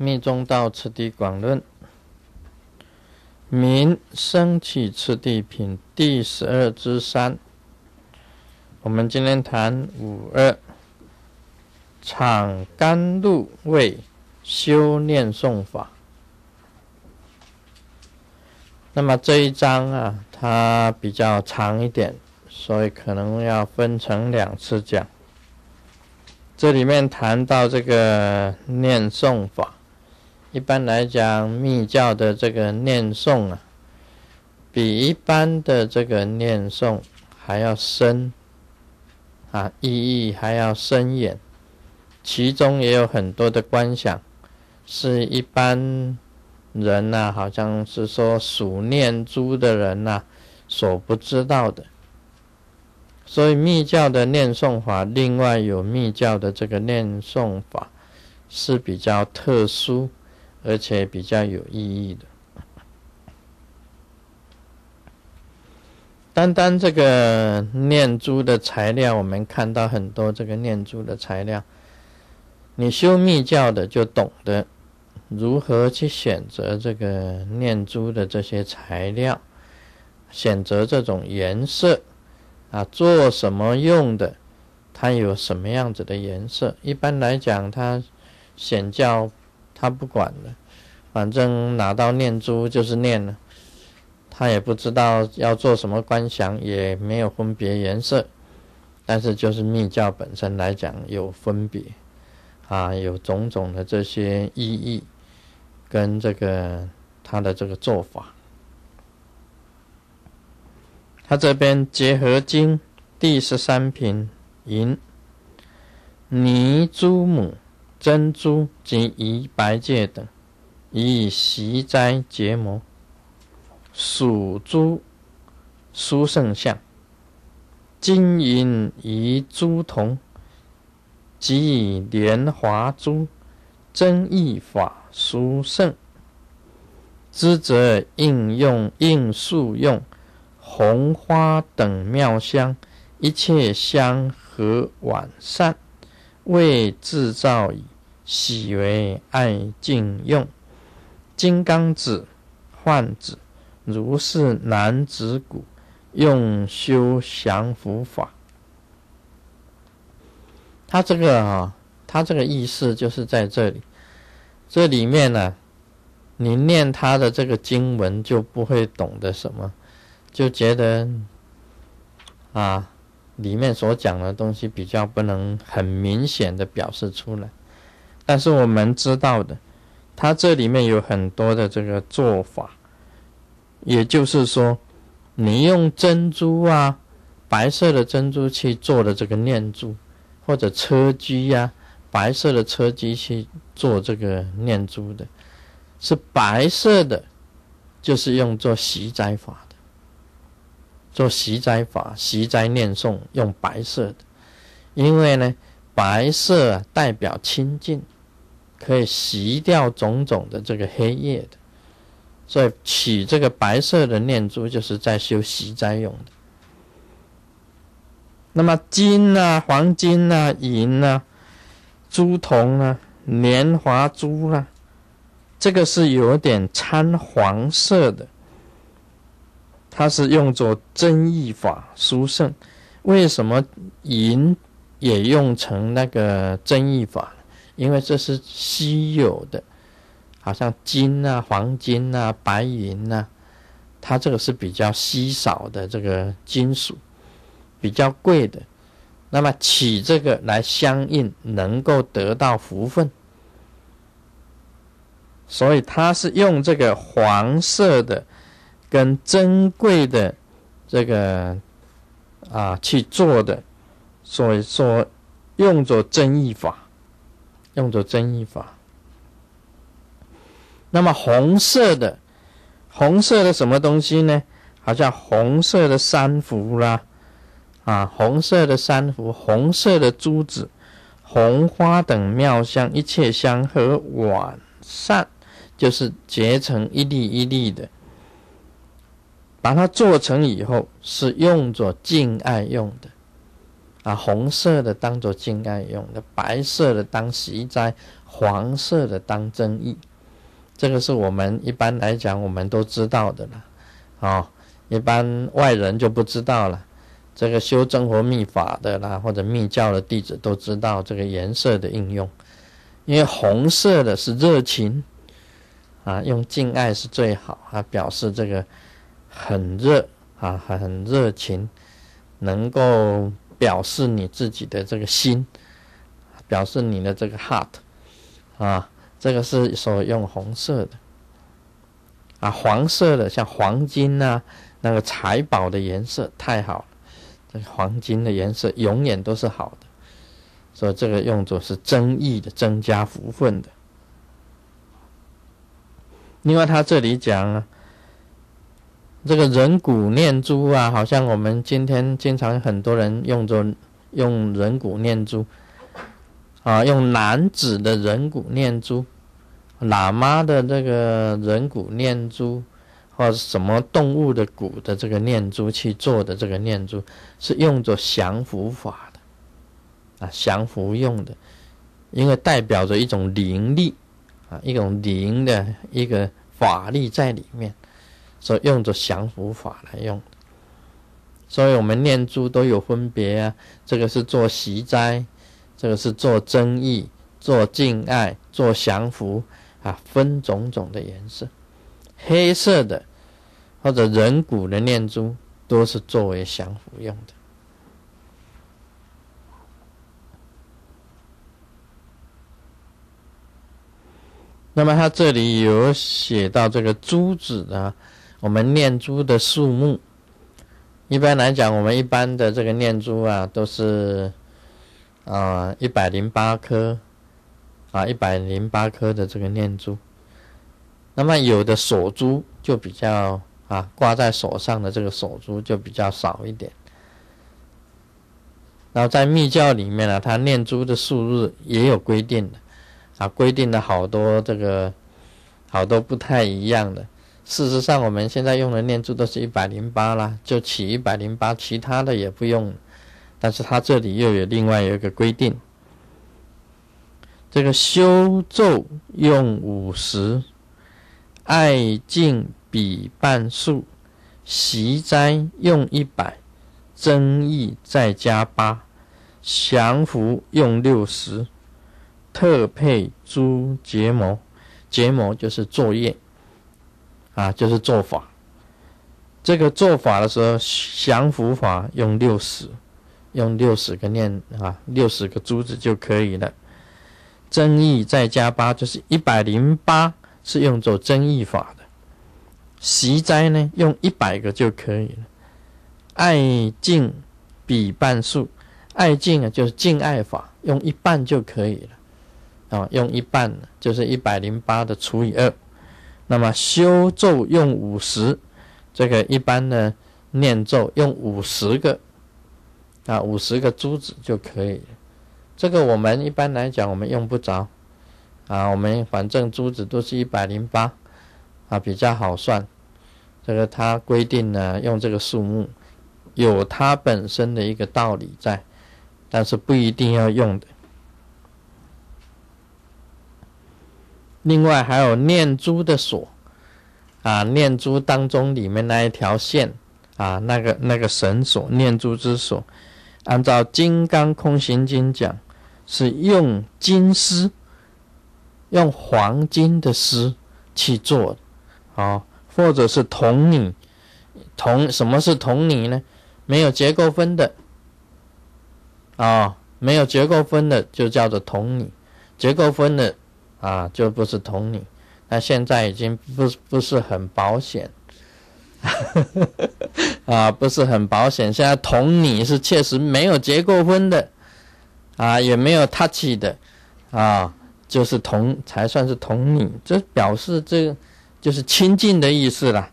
《密宗道次第广论》明升起次第品第十二之三，我们今天谈五二，敞甘露味修炼诵法。那么这一章啊，它比较长一点，所以可能要分成两次讲。这里面谈到这个念诵法。一般来讲，密教的这个念诵啊，比一般的这个念诵还要深啊，意义还要深远。其中也有很多的观想，是一般人呐，好像是说数念珠的人呐，所不知道的。所以，密教的念诵法，另外有密教的这个念诵法是比较特殊。而且比较有意义的。单单这个念珠的材料，我们看到很多这个念珠的材料。你修密教的就懂得如何去选择这个念珠的这些材料，选择这种颜色啊，做什么用的？它有什么样子的颜色？一般来讲，它显教。他不管了，反正拿到念珠就是念了。他也不知道要做什么观想，也没有分别颜色。但是就是密教本身来讲，有分别啊，有种种的这些意义，跟这个他的这个做法。他这边结合经第十三品，银尼珠母。珍珠及宜白戒等，以习斋结膜；属珠、书圣像、金银宜珠铜，及以莲华珠、真益法书圣。之则应用应数用红花等妙香，一切香合晚善。为制造以喜为爱敬用，金刚子、幻子如是男子骨，用修降伏法。他这个啊，他这个意思就是在这里。这里面呢，你念他的这个经文就不会懂得什么，就觉得啊。里面所讲的东西比较不能很明显的表示出来，但是我们知道的，它这里面有很多的这个做法，也就是说，你用珍珠啊，白色的珍珠去做的这个念珠，或者车机呀，白色的车机去做这个念珠的，是白色的，就是用作洗斋法。做习斋法，习斋念诵用白色的，因为呢，白色代表清净，可以洗掉种种的这个黑夜的，所以取这个白色的念珠就是在修习斋用的。那么金呐、黄金呐、银呐、珠铜啊、年华珠啊，这个是有点掺黄色的。它是用作增益法殊胜，为什么银也用成那个增益法？因为这是稀有的，好像金啊、黄金啊、白银啊，它这个是比较稀少的这个金属，比较贵的。那么取这个来相应，能够得到福分，所以它是用这个黄色的。跟珍贵的这个啊，去做的，所以说用作真议法，用作真议法。那么红色的，红色的什么东西呢？好像红色的珊瑚啦，啊，红色的珊瑚，红色的珠子，红花等妙香，一切香和晚膳，就是结成一粒一粒的。把它做成以后是用作敬爱用的，啊，红色的当做敬爱用的，白色的当喜斋，黄色的当增益，这个是我们一般来讲我们都知道的了，啊，一般外人就不知道了。这个修真佛密法的啦，或者密教的弟子都知道这个颜色的应用，因为红色的是热情，啊，用敬爱是最好啊，表示这个。很热啊，很热情，能够表示你自己的这个心，表示你的这个 heart 啊，这个是所用红色的啊，黄色的像黄金呐，那个财宝的颜色太好了，这个黄金的颜色永远都是好的，所以这个用作是增益的，增加福分的。另外，他这里讲啊。这个人骨念珠啊，好像我们今天经常很多人用着用人骨念珠啊，用男子的人骨念珠、喇嘛的这个人骨念珠，或什么动物的骨的这个念珠去做的这个念珠，是用作降伏法的啊，降伏用的，因为代表着一种灵力啊，一种灵的一个法力在里面。所用着降伏法来用，所以我们念珠都有分别啊。这个是做习斋，这个是做增益、做敬爱、做降伏啊，分种种的颜色，黑色的或者人骨的念珠都是作为降伏用的。那么他这里有写到这个珠子呢。我们念珠的数目，一般来讲，我们一般的这个念珠啊，都是啊一百零八颗，啊一百零八颗的这个念珠。那么有的手珠就比较啊挂在手上的这个手珠就比较少一点。然后在密教里面呢，它念珠的数日也有规定的，啊规定的好多这个好多不太一样的。事实上，我们现在用的念珠都是一百零八了，就起一百零八，其他的也不用。但是它这里又有另外有一个规定：这个修咒用五十，爱敬比半数，习斋用一百，增益再加八，降伏用六十，特配珠结膜，结膜就是作业。啊，就是做法。这个做法的时候，降伏法用六十，用六十个念啊，六十个珠子就可以了。增益再加八，就是一百零八，是用作增益法的。习斋呢，用一百个就可以了。爱敬比半数，爱敬啊，就是敬爱法，用一半就可以了。啊，用一半就是一百零八的除以二。那么修咒用五十，这个一般呢念咒用五十个啊，五十个珠子就可以。这个我们一般来讲我们用不着啊，我们反正珠子都是一百零八啊，比较好算。这个它规定呢用这个数目，有它本身的一个道理在，但是不一定要用的。另外还有念珠的锁啊，念珠当中里面那一条线啊，那个那个绳索，念珠之锁，按照《金刚空行经》讲，是用金丝、用黄金的丝去做啊，或者是铜泥。铜什么是铜泥呢？没有结构分的啊，没有结构分的就叫做铜泥，结构分的。啊，就不是同你，那现在已经不不是很保险，啊，不是很保险。现在同你是确实没有结过婚的，啊，也没有 touch 的，啊，就是同才算是同你，这表示这就是亲近的意思了。